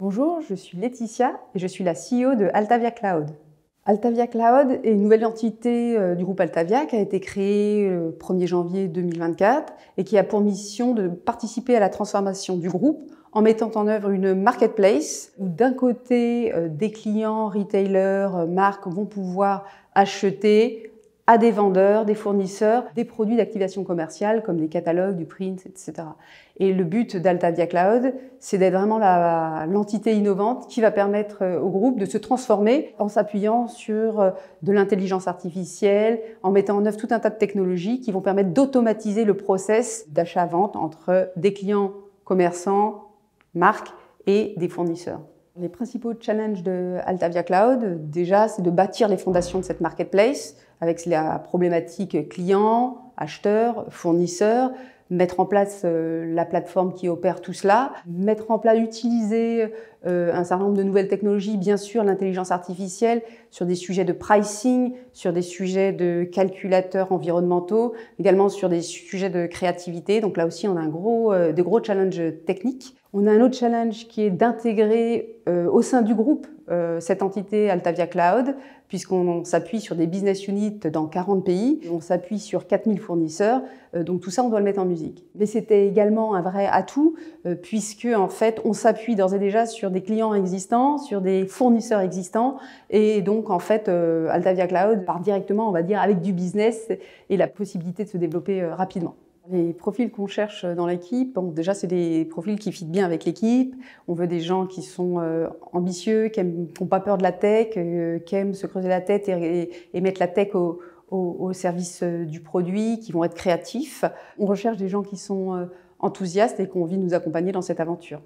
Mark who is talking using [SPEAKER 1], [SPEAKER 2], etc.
[SPEAKER 1] Bonjour, je suis Laetitia et je suis la CEO de Altavia Cloud. Altavia Cloud est une nouvelle entité euh, du groupe Altavia qui a été créée le euh, 1er janvier 2024 et qui a pour mission de participer à la transformation du groupe en mettant en œuvre une marketplace où d'un côté euh, des clients, retailers, marques vont pouvoir acheter, à des vendeurs, des fournisseurs, des produits d'activation commerciale comme des catalogues, du print, etc. Et le but d'Altavia Cloud, c'est d'être vraiment l'entité innovante qui va permettre euh, au groupe de se transformer en s'appuyant sur euh, de l'intelligence artificielle, en mettant en œuvre tout un tas de technologies qui vont permettre d'automatiser le process d'achat-vente entre des clients commerçants, marques et des fournisseurs. Les principaux challenges de Altavia Cloud, déjà, c'est de bâtir les fondations de cette marketplace avec la problématique client, acheteur, fournisseur, mettre en place euh, la plateforme qui opère tout cela, mettre en place, utiliser euh, un certain nombre de nouvelles technologies, bien sûr l'intelligence artificielle, sur des sujets de pricing, sur des sujets de calculateurs environnementaux, également sur des sujets de créativité. Donc là aussi, on a un gros, euh, des gros challenges techniques. On a un autre challenge qui est d'intégrer euh, au sein du groupe cette entité Altavia Cloud, puisqu'on s'appuie sur des business units dans 40 pays, on s'appuie sur 4000 fournisseurs, donc tout ça on doit le mettre en musique. Mais c'était également un vrai atout, puisque en fait on s'appuie d'ores et déjà sur des clients existants, sur des fournisseurs existants. Et donc, en fait, euh, Altavia Cloud part directement, on va dire, avec du business et la possibilité de se développer euh, rapidement. Les profils qu'on cherche dans l'équipe, donc déjà, c'est des profils qui fitent bien avec l'équipe. On veut des gens qui sont euh, ambitieux, qui n'ont pas peur de la tech, qui aiment se creuser la tête et, mettre la tech au, service du produit, qui vont être créatifs. On recherche des gens qui sont enthousiastes et qui ont envie de nous accompagner dans cette aventure.